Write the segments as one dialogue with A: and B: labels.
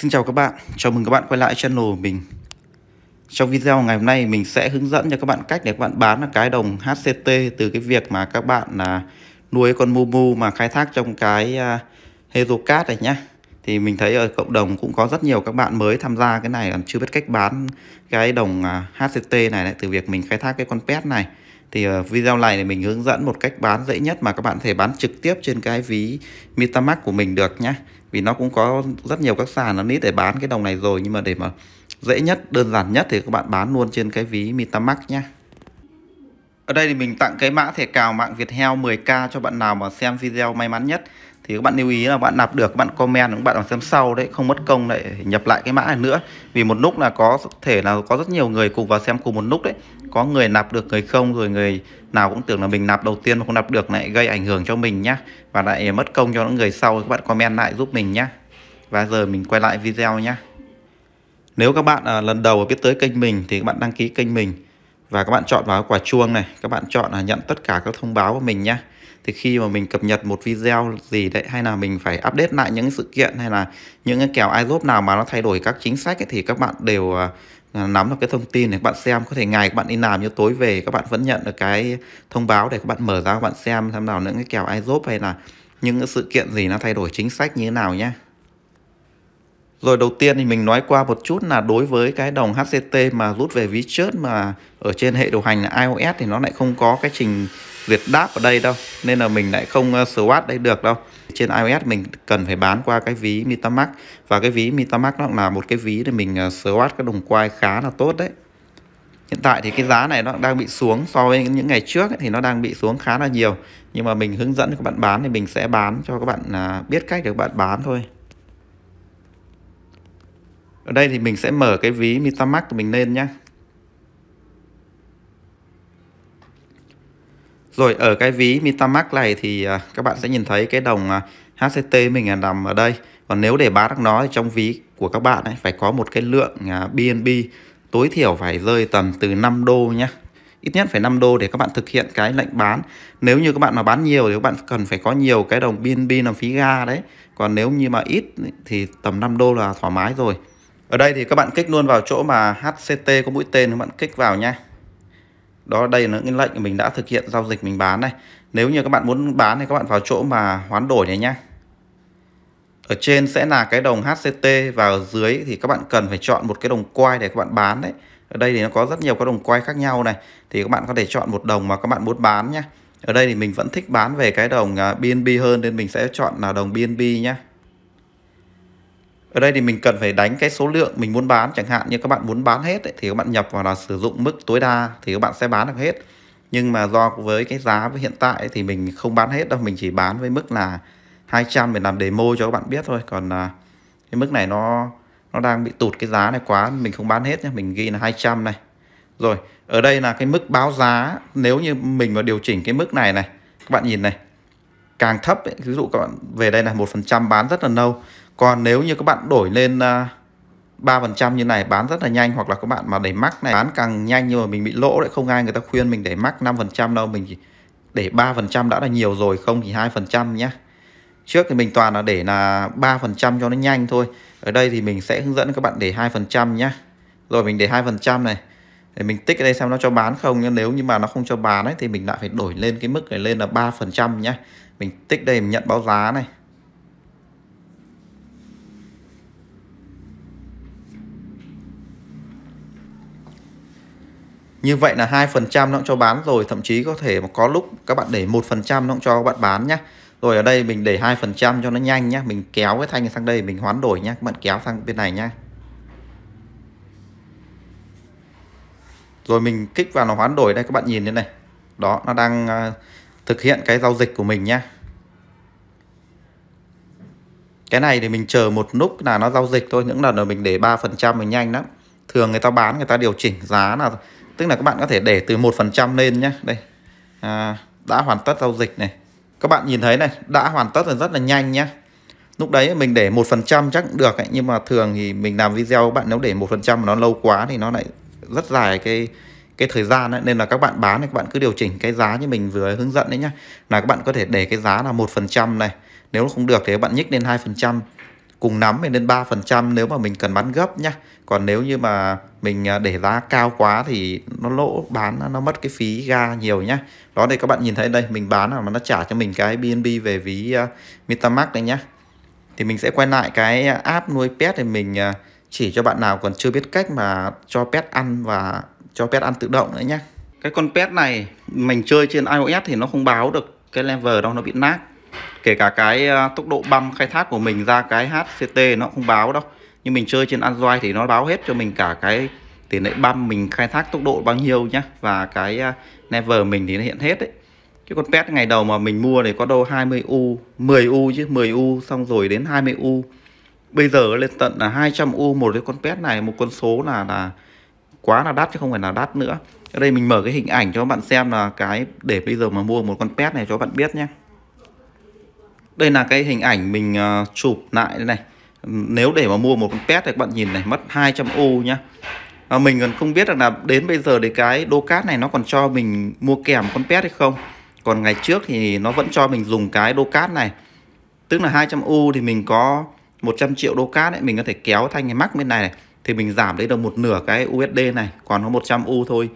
A: Xin chào các bạn, chào mừng các bạn quay lại channel của mình Trong video ngày hôm nay mình sẽ hướng dẫn cho các bạn cách để các bạn bán cái đồng HCT từ cái việc mà các bạn là nuôi con mumu mà khai thác trong cái à, Hezocat này nhé. Thì mình thấy ở cộng đồng cũng có rất nhiều các bạn mới tham gia cái này làm chưa biết cách bán cái đồng à, HCT này, này từ việc mình khai thác cái con pet này thì ờ, video này thì mình hướng dẫn một cách bán dễ nhất mà các bạn thể bán trực tiếp trên cái ví Metamask của mình được nhé vì nó cũng có rất nhiều các sàn nó nít để bán cái đồng này rồi nhưng mà để mà dễ nhất đơn giản nhất thì các bạn bán luôn trên cái ví Metamask nhé ở đây thì mình tặng cái mã thẻ cào mạng Viettel 10k cho bạn nào mà xem video may mắn nhất thì các bạn lưu ý là bạn nạp được các bạn comment các bạn còn xem sau đấy không mất công lại nhập lại cái mã này nữa vì một lúc là có thể là có rất nhiều người cùng vào xem cùng một lúc đấy có người nạp được người không rồi người nào cũng tưởng là mình nạp đầu tiên mà không nạp được lại gây ảnh hưởng cho mình nhá và lại mất công cho những người sau các bạn comment lại giúp mình nhá và giờ mình quay lại video nhá nếu các bạn à, lần đầu biết tới kênh mình thì các bạn đăng ký kênh mình và các bạn chọn vào quả chuông này các bạn chọn là nhận tất cả các thông báo của mình nhá thì khi mà mình cập nhật một video gì đấy hay là mình phải update lại những sự kiện hay là những cái kèo iZoop nào mà nó thay đổi các chính sách ấy, thì các bạn đều à, Ờ, nắm được cái thông tin này các bạn xem có thể ngày các bạn đi làm như tối về các bạn vẫn nhận được cái thông báo để các bạn mở ra các bạn xem xem nào những cái kèo iZoop hay là những cái sự kiện gì nó thay đổi chính sách như thế nào nhé rồi đầu tiên thì mình nói qua một chút là đối với cái đồng HCT mà rút về ví chớt mà ở trên hệ điều hành là iOS thì nó lại không có cái trình việt đáp ở đây đâu nên là mình lại không ờ, swap đây được đâu trên iOS mình cần phải bán qua cái ví MetaMask và cái ví MetaMask nó là một cái ví để mình ờ, swap các đồng quay khá là tốt đấy hiện tại thì cái giá này nó đang bị xuống so với những ngày trước ấy, thì nó đang bị xuống khá là nhiều nhưng mà mình hướng dẫn các bạn bán thì mình sẽ bán cho các bạn à, biết cách để các bạn bán thôi ở đây thì mình sẽ mở cái ví MetaMask của mình lên nhá Rồi ở cái ví MetaMask này thì à, các bạn sẽ nhìn thấy cái đồng à, HCT mình là nằm ở đây. Còn nếu để bán được nó thì trong ví của các bạn ấy phải có một cái lượng BNB à, tối thiểu phải rơi tầm từ 5 đô nhé ít nhất phải 5 đô để các bạn thực hiện cái lệnh bán. Nếu như các bạn mà bán nhiều thì các bạn cần phải có nhiều cái đồng BNB làm phí ga đấy. Còn nếu như mà ít thì tầm 5 đô là thoải mái rồi. Ở đây thì các bạn kích luôn vào chỗ mà HCT có mũi tên các bạn kích vào nha đó đây là những lệnh mình đã thực hiện giao dịch mình bán này nếu như các bạn muốn bán thì các bạn vào chỗ mà hoán đổi này nhá ở trên sẽ là cái đồng HCT và ở dưới thì các bạn cần phải chọn một cái đồng quay để các bạn bán đấy ở đây thì nó có rất nhiều các đồng quay khác nhau này thì các bạn có thể chọn một đồng mà các bạn muốn bán nhé ở đây thì mình vẫn thích bán về cái đồng BNB à, hơn nên mình sẽ chọn là đồng BNB nhé ở đây thì mình cần phải đánh cái số lượng mình muốn bán chẳng hạn như các bạn muốn bán hết ấy, thì các bạn nhập vào là sử dụng mức tối đa thì các bạn sẽ bán được hết nhưng mà do với cái giá hiện tại thì mình không bán hết đâu mình chỉ bán với mức là 200 để làm demo cho các bạn biết thôi còn à, cái mức này nó nó đang bị tụt cái giá này quá mình không bán hết nhé mình ghi là 200 này rồi ở đây là cái mức báo giá nếu như mình mà điều chỉnh cái mức này này các bạn nhìn này càng thấp ấy, ví dụ các bạn về đây là một phần trăm bán rất là lâu còn nếu như các bạn đổi lên à, ba phần trăm như này bán rất là nhanh hoặc là các bạn mà để mắc này bán càng nhanh nhưng mà mình bị lỗ lại không ai người ta khuyên mình để mắc 5 phần trăm đâu mình chỉ để ba phần trăm đã là nhiều rồi không thì hai phần trăm nhé trước thì mình toàn là để là ba phần trăm cho nó nhanh thôi ở đây thì mình sẽ hướng dẫn các bạn để hai phần trăm nhé rồi mình để hai phần trăm này để mình tích ở đây xem nó cho bán không nhưng nếu như mà nó không cho bán ấy thì mình lại phải đổi lên cái mức này lên là ba phần trăm nhé mình tích đây mình nhận báo giá này như vậy là hai phần trăm nó cũng cho bán rồi thậm chí có thể có lúc các bạn để một phần trăm nó cũng cho các bạn bán nhé rồi ở đây mình để hai phần trăm cho nó nhanh nhé mình kéo cái thanh sang đây mình hoán đổi nhé các bạn kéo sang bên này nhé rồi mình kích vào nó hoán đổi đây các bạn nhìn thế này đó nó đang ờ, thực hiện cái giao dịch của mình nhé cái này thì mình chờ một lúc là nó giao dịch thôi những lần rồi mình để ba phần trăm mình nhanh lắm thường người ta bán người ta điều chỉnh giá là tức là các bạn có thể để từ 1% lên nhé đây à, đã hoàn tất giao dịch này các bạn nhìn thấy này đã hoàn tất là rất là nhanh nhé lúc đấy mình để một phần trăm chắc cũng được ấy. nhưng mà thường thì mình làm video các bạn nếu để một phần trăm nó lâu quá thì nó lại rất dài cái cái thời gian ấy. nên là các bạn bán thì các bạn cứ điều chỉnh cái giá như mình vừa hướng dẫn đấy nhá là các bạn có thể để cái giá là một phần trăm này nếu không được thì các bạn nhích lên hai phần trăm cùng nắm mình lên 3% nếu mà mình cần bán gấp nhá còn nếu như mà mình à, để giá cao quá thì nó lỗ bán nó mất cái phí ga nhiều nhá đó đây các bạn nhìn thấy đây mình bán là mà nó trả cho mình cái BNB về ví à, Metamask đây nhá thì mình sẽ quay lại cái app nuôi pet thì mình à, chỉ cho bạn nào còn chưa biết cách mà cho pet ăn và cho pet ăn tự động nữa nhá. cái con pet này mình chơi trên iOS thì nó không báo được cái level đâu nó bị nát kể cả cái ờ, tốc độ băm khai thác của mình ra cái HCT nó không báo đâu nhưng mình chơi trên Android thì nó báo hết cho mình cả cái tỷ lệ băm mình khai thác tốc độ bao nhiêu nhá và cái never ờ, mình thì nó hiện hết đấy cái con pet ngày đầu mà mình mua thì có đâu 20 u 10 u chứ 10 u xong rồi đến 20 u bây giờ lên tận là 200 u một cái con pet này một con số là là quá là đắt chứ không phải là đắt nữa ở đây mình mở cái hình ảnh cho các bạn xem là cái để bây giờ mà mua một con pet này cho các bạn biết nhé đây là cái hình ảnh mình ờ, chụp lại đây này nếu để mà mua một con pet thì các bạn nhìn này mất 200 u nhá ờ, mình còn không biết rằng là đến bây giờ thì cái đô cát này nó còn cho mình mua kèm con pet hay không còn ngày trước thì nó vẫn cho mình dùng cái đô cát này tức là 200 u thì mình có 100 triệu đô cát ấy, mình có thể kéo thanh cái mắc bên này, này thì mình giảm đấy được một nửa cái USD này còn nó 100 u thôi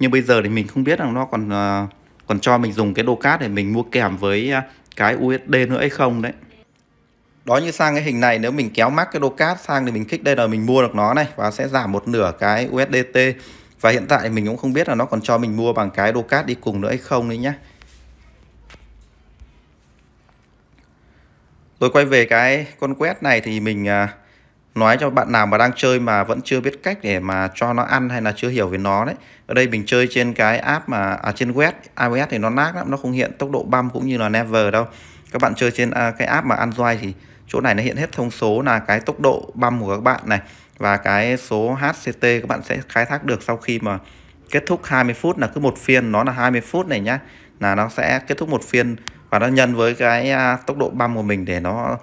A: nhưng bây giờ thì mình không biết rằng nó còn ờ, còn cho mình dùng cái đô cát để mình mua kèm với cái USD nữa hay không đấy đó như sang cái hình này nếu mình kéo mắc cái đô cát sang thì mình kích đây là mình mua được nó này và sẽ giảm một nửa cái USDT và hiện tại mình cũng không biết là nó còn cho mình mua bằng cái đô cát đi cùng nữa hay không đấy nhá tôi quay về cái con quét này thì mình uh, nói cho bạn nào mà đang chơi mà vẫn chưa biết cách để mà cho nó ăn hay là chưa hiểu về nó đấy ở đây mình chơi trên cái app mà à, trên web iOS thì nó lag lắm nó không hiện tốc độ băm cũng như là never đâu các bạn chơi trên à, cái app mà Android thì chỗ này nó hiện hết thông số là cái tốc độ băm của các bạn này và cái số HCT các bạn sẽ khai thác được sau khi mà kết thúc 20 phút là cứ một phiên nó là 20 phút này nhá là nó sẽ kết thúc một phiên và nó nhân với cái à, tốc độ băm của mình để nó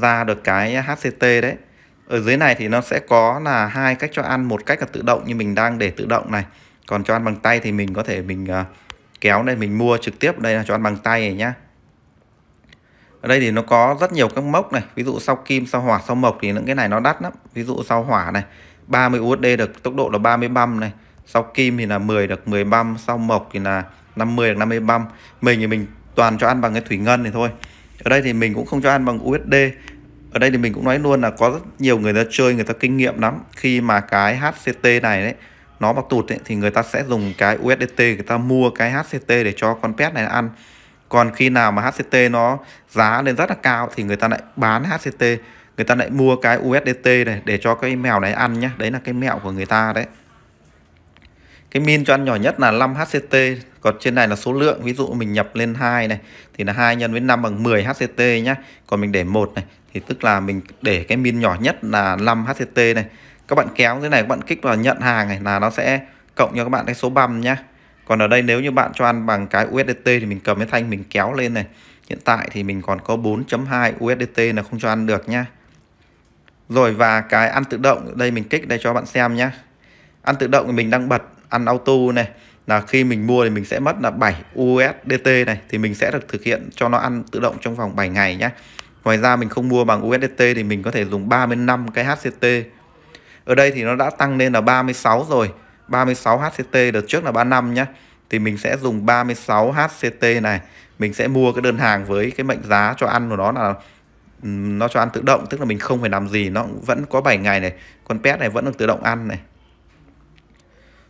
A: ra được cái HCT đấy ở dưới này thì nó sẽ có là hai cách cho ăn một cách là tự động như mình đang để tự động này còn cho ăn bằng tay thì mình có thể mình à, kéo đây mình mua trực tiếp đây là cho ăn bằng tay này nhá ở đây thì nó có rất nhiều các mốc này ví dụ sau kim sau hỏa sau mộc thì những cái này nó đắt lắm ví dụ sau hỏa này 30 USD được tốc độ là 30 băm này sau kim thì là 10 được 10 băm sau mộc thì là 50 được 50 băm mình thì mình toàn cho ăn bằng cái thủy ngân này thôi ở đây thì mình cũng không cho ăn bằng USD ở đây thì mình cũng nói luôn là có rất nhiều người ta chơi người ta kinh nghiệm lắm khi mà cái HCT này đấy nó mà tụt ấy, thì người ta sẽ dùng cái USDT người ta mua cái HCT để cho con pet này ăn còn khi nào mà HCT nó giá lên rất là cao thì người ta lại bán HCT người ta lại mua cái USDT này để cho cái mèo này ăn nhá đấy là cái mẹo của người ta đấy cái min cho ăn nhỏ nhất là 5 HCT còn trên này là số lượng ví dụ mình nhập lên 2 này thì là 2 nhân với 5 bằng 10 HCT nhá còn mình để một này thì tức là mình để cái min nhỏ nhất là 5 HCT này các bạn kéo thế này các bạn kích vào nhận hàng này là nó sẽ cộng cho các bạn cái số băm nhá còn ở đây nếu như bạn cho ăn bằng cái USDT thì mình cầm cái thanh mình kéo lên này hiện tại thì mình còn có 4.2 USDT là không cho ăn được nhá rồi và cái ăn tự động đây mình kích đây cho bạn xem nhá ăn tự động thì mình đang bật ăn auto này là khi mình mua thì mình sẽ mất là 7 USDT này thì mình sẽ được thực hiện cho nó ăn tự động trong vòng 7 ngày nhá Ngoài ra mình không mua bằng USDT thì mình có thể dùng 35 cái HCT. Ở đây thì nó đã tăng lên là 36 rồi. 36 HCT đợt trước là 35 nhé. Thì mình sẽ dùng 36 HCT này. Mình sẽ mua cái đơn hàng với cái mệnh giá cho ăn của nó là ừ, nó cho ăn tự động. Tức là mình không phải làm gì. Nó vẫn có 7 ngày này. Con pet này vẫn được tự động ăn này.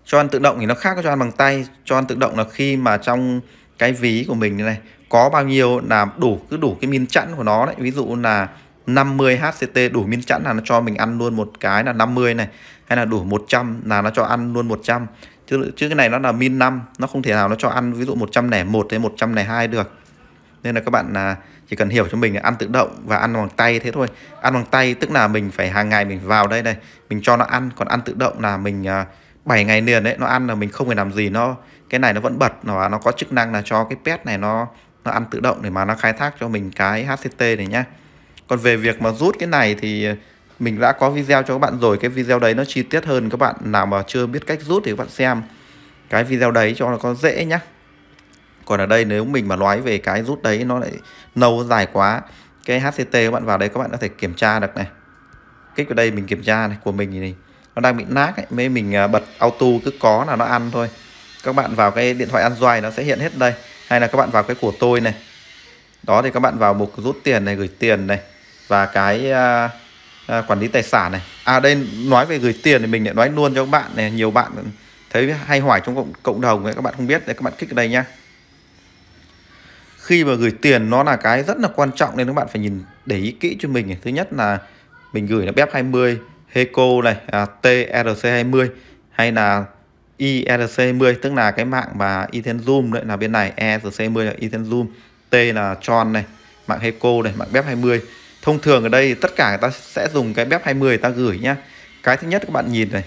A: Cho ăn tự động thì nó khác với cho ăn bằng tay. Cho ăn tự động là khi mà trong cái ví của mình này có bao nhiêu là đủ cứ đủ cái min chẵn của nó đấy ví dụ là 50 HCT đủ min chẵn là nó cho mình ăn luôn một cái là 50 này hay là đủ 100 là nó cho ăn luôn 100 chứ, chứ cái này nó là min 5 nó không thể nào nó cho ăn ví dụ 101 đến 102 được nên là các bạn là chỉ cần hiểu cho mình là ăn tự động và ăn bằng tay thế thôi ăn bằng tay tức là mình phải hàng ngày mình vào đây này mình cho nó ăn còn ăn tự động là mình 7 à, ngày liền đấy nó ăn là mình không phải làm gì nó cái này nó vẫn bật và nó có chức năng là cho cái pet này nó nó ăn tự động để mà nó khai thác cho mình cái HCT này nhá còn về việc mà rút cái này thì mình đã có video cho các bạn rồi cái video đấy nó chi tiết hơn các bạn nào mà chưa biết cách rút thì các bạn xem cái video đấy cho nó có dễ nhá còn ở đây nếu mình mà nói về cái rút đấy nó lại nâu dài quá cái HCT các bạn vào đây các bạn có thể kiểm tra được này kích vào đây mình kiểm tra này của mình này nó đang bị nát ấy, mấy mình à, bật auto cứ có là nó ăn thôi các bạn vào cái điện thoại Android nó sẽ hiện hết đây hay là các bạn vào cái của tôi này đó thì các bạn vào mục rút tiền này gửi tiền này và cái à, à, quản lý tài sản này à đây nói về gửi tiền thì mình lại nói luôn cho các bạn này nhiều bạn thấy hay hỏi trong cộng, cộng đồng ấy các bạn không biết đấy các bạn kích ở đây nhá khi mà gửi tiền nó là cái rất là quan trọng nên các bạn phải nhìn để ý kỹ cho mình thứ nhất là mình gửi là BEP 20 Heco này à, TRC 20 hay là erc 10 tức là cái mạng mà Ethan đấy là bên này ERC10 là Ethan T là Tron này mạng Heco này mạng BEP20 thông thường ở đây tất cả người ta sẽ dùng cái BEP20 ta gửi nhá cái thứ nhất các bạn nhìn này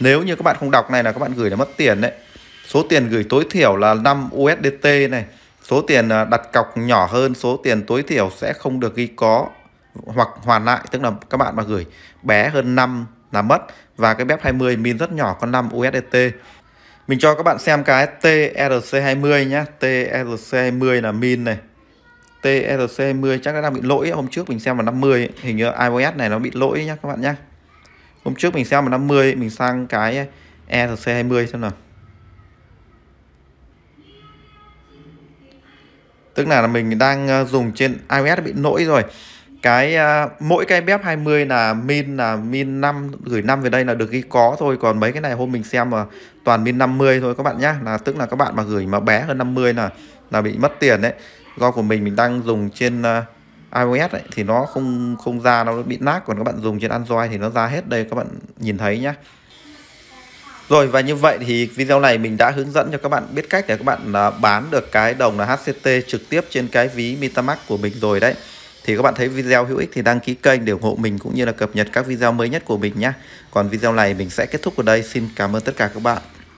A: nếu như các bạn không đọc này là các bạn gửi là mất tiền đấy số tiền gửi tối thiểu là 5 USDT này số tiền à, đặt cọc nhỏ hơn số tiền tối thiểu sẽ không được ghi có hoặc hoàn lại tức là các bạn mà gửi bé hơn 5 là mất và cái bép 20 min rất nhỏ con 5 USDT mình cho các bạn xem cái TRC20 nhá TRC20 là min này TRC20 chắc nó đang bị lỗi hôm trước mình xem vào 50 ấy. hình như iOS này nó bị lỗi nhá các bạn nhá hôm trước mình xem vào 50 mình sang cái ERC20 xem nào tức là mình đang ờ, dùng trên iOS bị lỗi rồi cái uh, mỗi cái bếp 20 là min là min 5 gửi 5 về đây là được ghi có thôi còn mấy cái này hôm mình xem mà toàn min 50 thôi các bạn nhá là tức là các bạn mà gửi mà bé hơn 50 là là bị mất tiền đấy do của mình mình đang dùng trên uh, à, iOS ấy, thì nó không không ra nó bị nát còn các bạn dùng trên Android thì nó ra hết đây các bạn nhìn thấy nhá rồi và như vậy thì video này mình đã hướng dẫn cho các bạn biết cách để các bạn uh, bán được cái đồng là HCT trực tiếp trên cái ví MetaMask của mình rồi đấy thì các bạn thấy video hữu ích thì đăng ký kênh để ủng hộ mình cũng như là cập nhật các video mới nhất của mình nhé. Còn video này mình sẽ kết thúc ở đây. Xin cảm ơn tất cả các bạn.